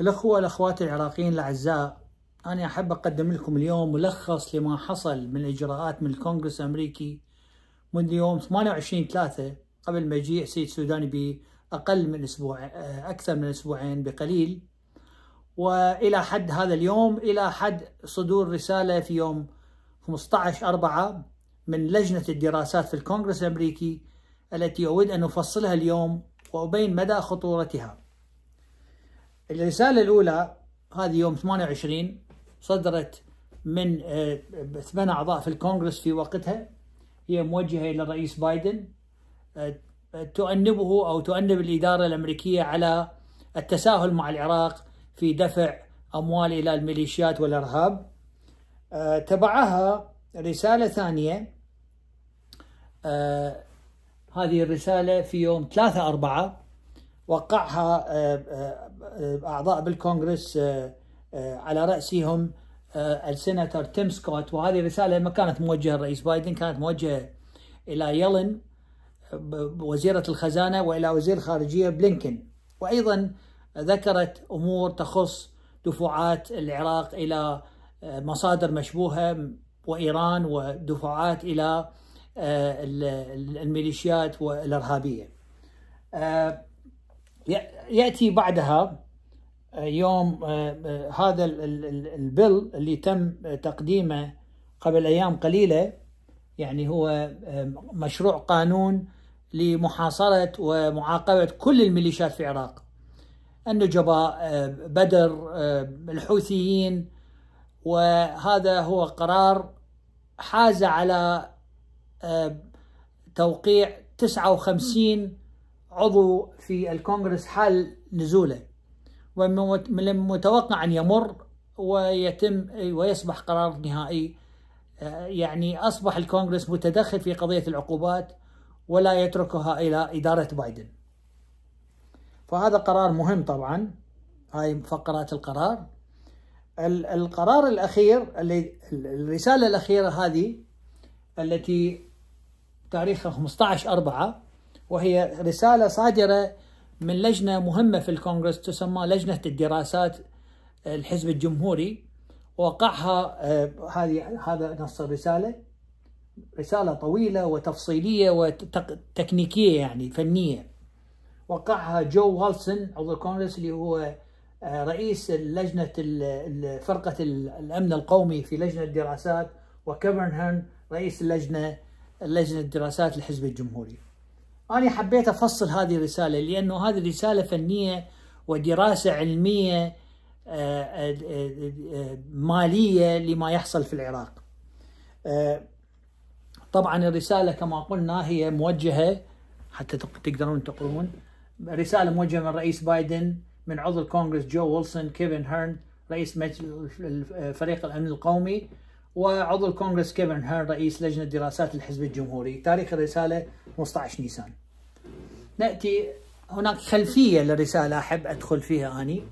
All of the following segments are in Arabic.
الأخوة والأخوات العراقيين الأعزاء أنا أحب أقدم لكم اليوم ملخص لما حصل من إجراءات من الكونغرس الأمريكي منذ يوم 28 3 قبل مجيء سيد سوداني بأقل من أسبوع آه، أكثر من أسبوعين بقليل وإلى حد هذا اليوم إلى حد صدور رسالة في يوم 15 4 من لجنة الدراسات في الكونغرس الأمريكي التي أود أن أفصلها اليوم وأبين مدى خطورتها الرسالة الأولى هذه يوم 28 صدرت من آه، ثمان أعضاء في الكونغرس في وقتها هي موجهة إلى الرئيس بايدن آه، تؤنبه أو تؤنب الإدارة الأمريكية على التساهل مع العراق في دفع أموال إلى الميليشيات والإرهاب آه، تبعها رسالة ثانية هذه الرسالة في يوم 3 أربعة وقعها آه، آه، آه، أعضاء بالكونغرس على رأسهم السناتور تيم سكوت وهذه الرسالة ما كانت موجهة للرئيس بايدن كانت موجهة إلى يلن وزيرة الخزانة وإلى وزير الخارجية بلينكن وأيضا ذكرت أمور تخص دفعات العراق إلى مصادر مشبوهة وإيران ودفعات إلى الميليشيات والإرهابية ياتي بعدها آه، يوم آه، آه، هذا البل اللي تم تقديمه قبل ايام قليله يعني هو مشروع قانون لمحاصره ومعاقبه كل الميليشيات في العراق النجباء بدر الحوثيين وهذا هو قرار حاز على توقيع 59 عضو في الكونغرس حال نزوله ومن المتوقع أن يمر ويتم ويصبح قرار نهائي يعني أصبح الكونغرس متدخل في قضية العقوبات ولا يتركها إلى إدارة بايدن فهذا قرار مهم طبعا هاي فقرات القرار القرار الأخير الرسالة الأخيرة هذه التي تاريخها 15 4 وهي رسالة صادرة من لجنة مهمة في الكونغرس تسمى لجنة الدراسات آه، الحزب الجمهوري وقعها آه، هذه هذا نص الرسالة رسالة طويلة وتفصيلية وتكنيكية يعني فنية وقعها جو والسن عضو الكونغرس اللي هو آه، رئيس لجنة فرقة الأمن القومي في لجنة الدراسات هيرن رئيس اللجنة لجنة الدراسات الحزب الجمهوري أنا حبيت أفصل هذه الرسالة لأنه هذه رسالة فنية ودراسة علمية آه، آه، آه، مالية لما يحصل في العراق طبعا الرسالة كما قلنا هي موجهة حتى تقدرون تقرون رسالة موجهة من رئيس بايدن من عضو الكونغرس جو ويلسون كيفن هيرن رئيس فريق الامن القومي وعضو الكونغرس كيفن هير رئيس لجنة دراسات الحزب الجمهوري تاريخ الرسالة 15 نيسان نأتي هناك خلفية للرسالة أحب أدخل فيها أني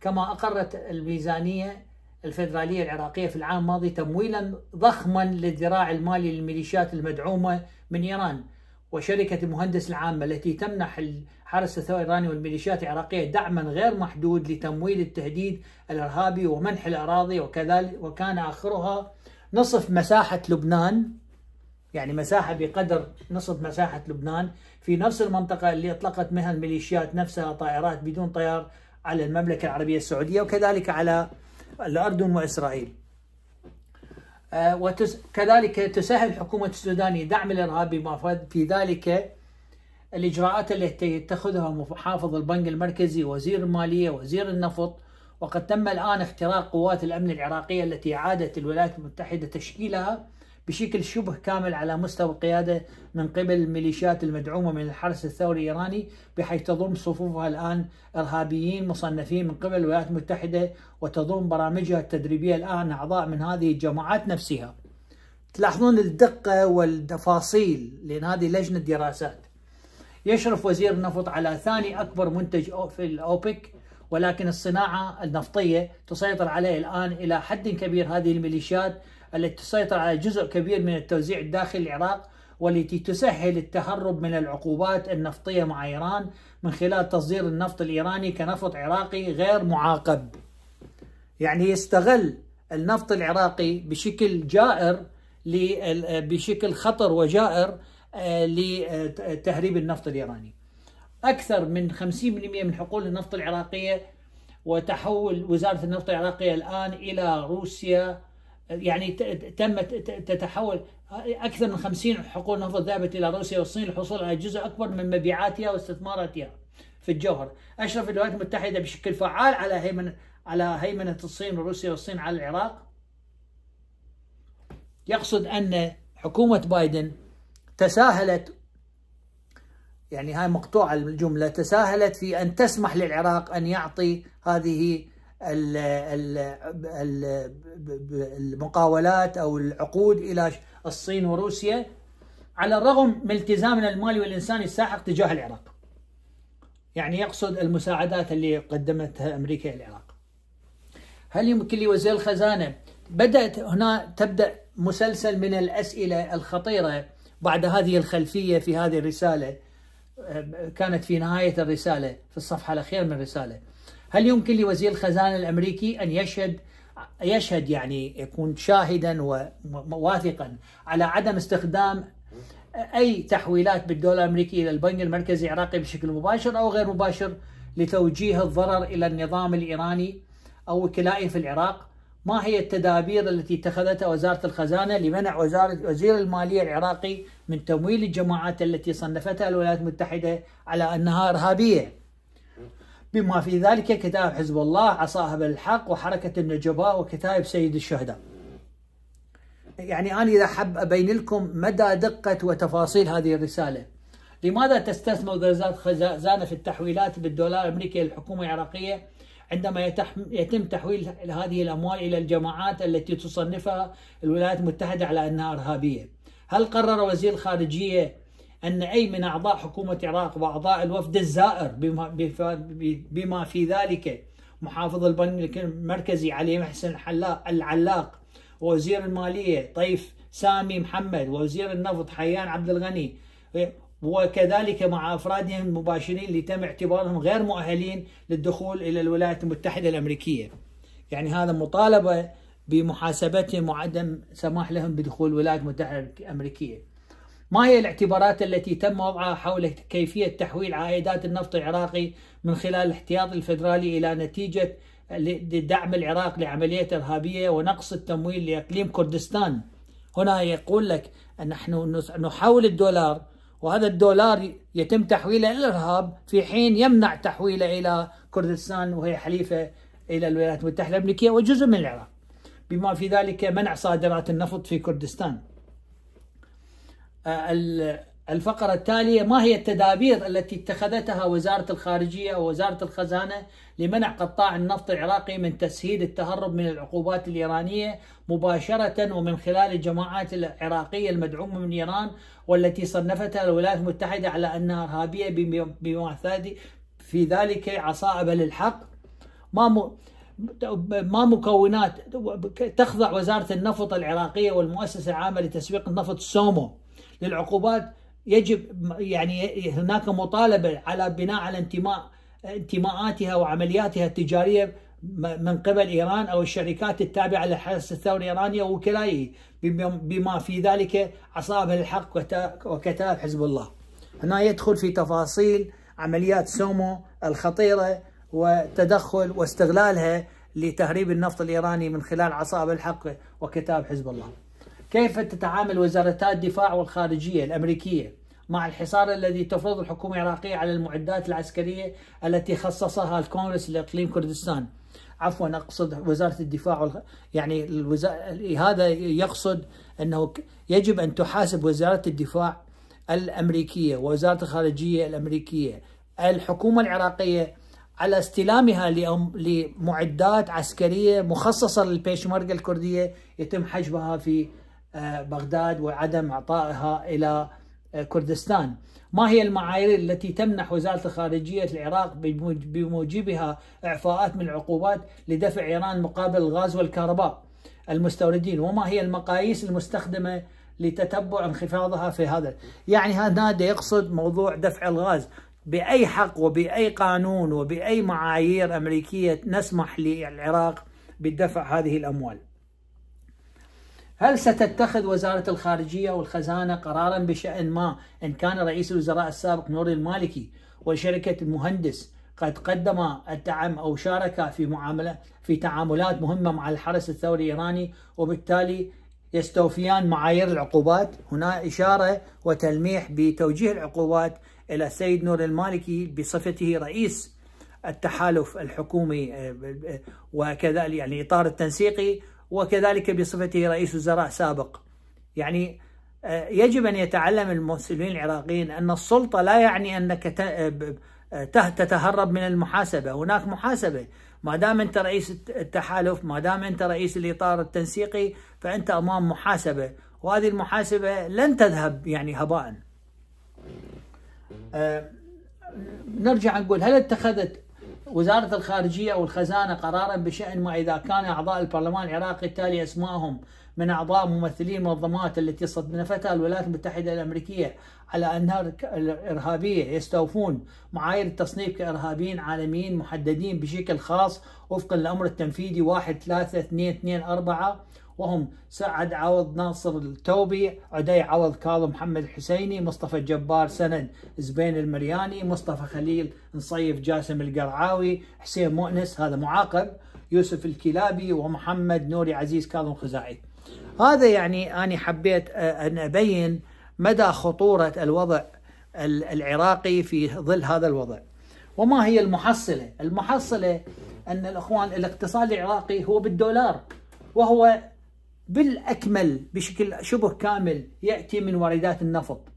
كما أقرت الميزانية الفدرالية العراقية في العام الماضي تمويلا ضخما للذراع المالي للميليشيات المدعومة من إيران وشركة المهندس العامة التي تمنح الحرس الثوري الإيراني والميليشيات العراقية دعما غير محدود لتمويل التهديد الإرهابي ومنح الأراضي وكذلك وكان آخرها نصف مساحة لبنان يعني مساحة بقدر نصف مساحة لبنان في نفس المنطقة اللي أطلقت منها الميليشيات نفسها طائرات بدون طيار على المملكة العربية السعودية وكذلك على الأردن وإسرائيل آه، وكذلك تسهل حكومة السودان دعم الإرهاب بما في ذلك الإجراءات التي يتخذها محافظ البنك المركزي وزير المالية وزير النفط وقد تم الآن اختراق قوات الأمن العراقية التي عادت الولايات المتحدة تشكيلها بشكل شبه كامل على مستوى القيادة من قبل الميليشيات المدعومة من الحرس الثوري الإيراني بحيث تضم صفوفها الآن إرهابيين مصنفين من قبل الولايات المتحدة وتضم برامجها التدريبية الآن أعضاء من هذه الجماعات نفسها تلاحظون الدقة والتفاصيل لأن هذه لجنة دراسات يشرف وزير النفط على ثاني أكبر منتج في الأوبك ولكن الصناعة النفطية تسيطر عليه الآن إلى حد كبير هذه الميليشيات التي تسيطر على جزء كبير من التوزيع الداخلي العراق والتي تسهل التهرب من العقوبات النفطية مع إيران من خلال تصدير النفط الإيراني كنفط عراقي غير معاقب يعني يستغل النفط العراقي بشكل جائر بشكل خطر وجائر آه، لتهريب النفط الإيراني أكثر من 50% من حقول النفط العراقية وتحول وزارة النفط العراقية الآن إلى روسيا يعني تم تتحول اكثر من 50 حقول نفط ذهبت الى روسيا والصين للحصول على جزء اكبر من مبيعاتها واستثماراتها في الجوهر. اشرف الولايات المتحده بشكل فعال على هيمنه على هيمنه الصين وروسيا والصين على العراق. يقصد ان حكومه بايدن تساهلت يعني هاي مقطوعه الجمله تساهلت في ان تسمح للعراق ان يعطي هذه المقاولات أو العقود إلى الصين وروسيا على الرغم من التزامنا المالي والإنساني الساحق تجاه العراق يعني يقصد المساعدات اللي قدمتها أمريكا للعراق هل يمكن لوزير الخزانة بدأت هنا تبدأ مسلسل من الأسئلة الخطيرة بعد هذه الخلفية في هذه الرسالة أه، كانت في نهاية الرسالة في الصفحة الأخيرة من الرسالة هل يمكن لوزير الخزانه الامريكي ان يشهد يشهد يعني يكون شاهدا وواثقا على عدم استخدام اي تحويلات بالدولار الامريكي الى البنك المركزي العراقي بشكل مباشر او غير مباشر لتوجيه الضرر الى النظام الايراني او وكلائه في العراق ما هي التدابير التي اتخذتها وزارة الخزانة لمنع وزارة وزير المالية العراقي من تمويل الجماعات التي صنفتها الولايات المتحدة على أنها إرهابية بما في ذلك كتائب حزب الله عصاهب الحق وحركة النجباء وكتائب سيد الشهداء يعني أنا إذا حب أبين لكم مدى دقة وتفاصيل هذه الرسالة لماذا تستثمر درزات خزانة في التحويلات بالدولار الأمريكي للحكومة العراقية عندما يتم تحويل هذه الأموال إلى الجماعات التي تصنفها الولايات المتحدة على أنها إرهابية هل قرر وزير الخارجية أن أي من أعضاء حكومة العراق وأعضاء الوفد الزائر بما في ذلك محافظ البنك المركزي علي محسن العلاق ووزير المالية طيف سامي محمد ووزير النفط حيان عبد الغني وكذلك مع أفرادهم المباشرين اللي تم اعتبارهم غير مؤهلين للدخول إلى الولايات المتحدة الأمريكية يعني هذا مطالبة بمحاسبتهم وعدم سماح لهم بدخول الولايات المتحدة الأمريكية ما هي الاعتبارات التي تم وضعها حول كيفية تحويل عائدات النفط العراقي من خلال الاحتياط الفدرالي إلى نتيجة لدعم العراق لعملية إرهابية ونقص التمويل لإقليم كردستان هنا يقول لك أن نحن نحول الدولار وهذا الدولار يتم تحويله إلى الإرهاب في حين يمنع تحويله إلى كردستان وهي حليفة إلى الولايات المتحدة الأمريكية وجزء من العراق بما في ذلك منع صادرات النفط في كردستان الفقرة التالية ما هي التدابير التي اتخذتها وزارة الخارجية ووزارة الخزانة لمنع قطاع النفط العراقي من تسهيل التهرب من العقوبات الإيرانية مباشرة ومن خلال الجماعات العراقية المدعومة من إيران والتي صنفتها الولايات المتحدة على أنها إرهابية بمعثادي في ذلك عصائب للحق ما م... ما مكونات تخضع وزارة النفط العراقية والمؤسسة العامة لتسويق النفط سومو للعقوبات يجب يعني هناك مطالبه على بناء على انتماء انتماءاتها وعملياتها التجاريه من قبل ايران او الشركات التابعه للحرس الثوري الايراني او وكلائه بما في ذلك عصابه الحق وكتائب حزب الله. هنا يدخل في تفاصيل عمليات سومو الخطيره وتدخل واستغلالها لتهريب النفط الايراني من خلال عصابه الحق وكتائب حزب الله. كيف تتعامل وزارتا الدفاع والخارجية الأمريكية مع الحصار الذي تفرض الحكومة العراقية على المعدات العسكرية التي خصصها الكونغرس لإقليم كردستان عفوا أقصد وزارة الدفاع والخ... يعني الوزا... هذا يقصد أنه يجب أن تحاسب وزارة الدفاع الأمريكية ووزارة الخارجية الأمريكية الحكومة العراقية على استلامها لمعدات عسكرية مخصصة للبيشمركة الكردية يتم حجبها في آه، بغداد وعدم اعطائها الى آه، كردستان ما هي المعايير التي تمنح وزارة الخارجية العراق بموجبها إعفاءات من العقوبات لدفع إيران مقابل الغاز والكهرباء المستوردين وما هي المقاييس المستخدمة لتتبع انخفاضها في هذا يعني هذا يقصد موضوع دفع الغاز بأي حق وبأي قانون وبأي معايير أمريكية نسمح للعراق بدفع هذه الأموال هل ستتخذ وزارة الخارجية والخزانة قرارا بشأن ما إن كان رئيس الوزراء السابق نوري المالكي وشركة المهندس قد قدم الدعم أو شارك في معاملة في تعاملات مهمة مع الحرس الثوري الإيراني وبالتالي يستوفيان معايير العقوبات هنا إشارة وتلميح بتوجيه العقوبات إلى السيد نور المالكي بصفته رئيس التحالف الحكومي آه، آه، آه، وكذلك يعني إطار التنسيقي وكذلك بصفته رئيس وزراء سابق يعني آه، يجب أن يتعلم المسلمين العراقيين أن السلطة لا يعني أنك آه، آه، تتهرب من المحاسبة هناك محاسبة ما دام أنت رئيس التحالف ما دام أنت رئيس الإطار التنسيقي فأنت أمام محاسبة وهذه المحاسبة لن تذهب يعني هباء نرجع نقول هل اتخذت وزارة الخارجية أو الخزانة قرارا بشأن ما إذا كان أعضاء البرلمان العراقي التالي أسمائهم من أعضاء ممثلي المنظمات التي صنفتها الولايات المتحدة الأمريكية على أنها إرهابية يستوفون معايير التصنيف كإرهابيين عالميين محددين بشكل خاص وفقا لأمر التنفيذي 1 3 2 2 4 وهم سعد عوض ناصر التوبي عدي عوض كاظم محمد الحسيني مصطفى الجبار سند زبين المرياني مصطفى خليل نصيف جاسم القرعاوي حسين مؤنس هذا معاقب يوسف الكلابي ومحمد نوري عزيز كاظم خزاعي هذا يعني أنا حبيت آه، أن أبين مدى خطورة الوضع العراقي في ظل هذا الوضع وما هي المحصلة؟ المحصلة أن الأخوان الاقتصاد العراقي هو بالدولار وهو بالأكمل بشكل شبه كامل يأتي من واردات النفط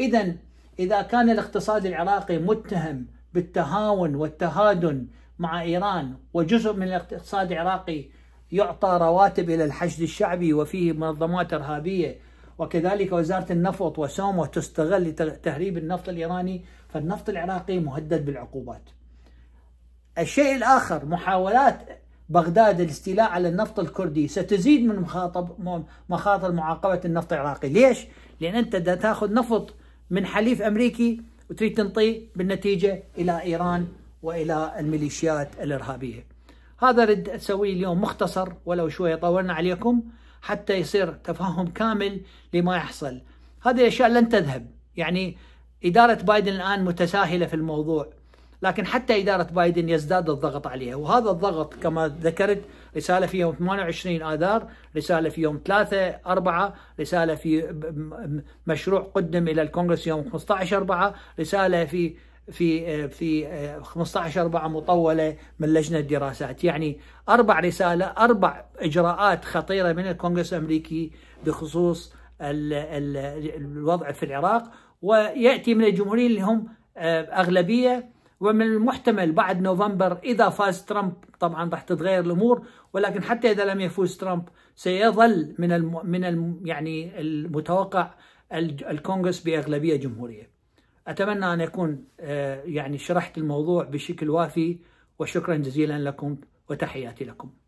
إذا إذا كان الاقتصاد العراقي متهم بالتهاون والتهادن مع إيران وجزء من الاقتصاد العراقي يعطى رواتب إلى الحشد الشعبي وفيه منظمات إرهابية وكذلك وزارة النفط وسومو تستغل لتهريب النفط الإيراني فالنفط العراقي مهدد بالعقوبات الشيء الآخر محاولات بغداد الاستيلاء على النفط الكردي ستزيد من مخاطب مخاطر معاقبة النفط العراقي ليش؟ لأن أنت دا تأخذ نفط من حليف أمريكي وتريد تنطيه بالنتيجة إلى إيران وإلى الميليشيات الإرهابية هذا رد أسويه اليوم مختصر ولو شوية طولنا عليكم حتى يصير تفهم كامل لما يحصل هذه الأشياء لن تذهب يعني إدارة بايدن الآن متساهلة في الموضوع لكن حتى إدارة بايدن يزداد الضغط عليها وهذا الضغط كما ذكرت رسالة في يوم 28 آذار رسالة في يوم 3 4 رسالة في مشروع قدم إلى الكونغرس يوم 15 4 رسالة في في آه، في 15 آه، 4 مطوله من لجنه الدراسات يعني اربع رساله اربع اجراءات خطيره من الكونغرس الامريكي بخصوص الوضع في العراق وياتي من الجمهوريين اللي هم آه، اغلبيه ومن المحتمل بعد نوفمبر إذا فاز ترامب طبعا راح تتغير الأمور ولكن حتى إذا لم يفوز ترامب سيظل من الم من الم يعني المتوقع الكونغرس بأغلبية جمهورية أتمنى أن أكون آه، يعني شرحت الموضوع بشكل وافي وشكرا جزيلا لكم وتحياتي لكم